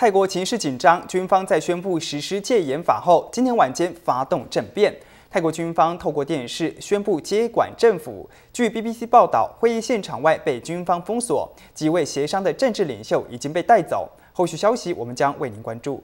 泰国情势紧张，军方在宣布实施戒严法后，今天晚间发动政变。泰国军方透过电视宣布接管政府。据 BBC 报道，会议现场外被军方封锁，几位协商的政治领袖已经被带走。后续消息我们将为您关注。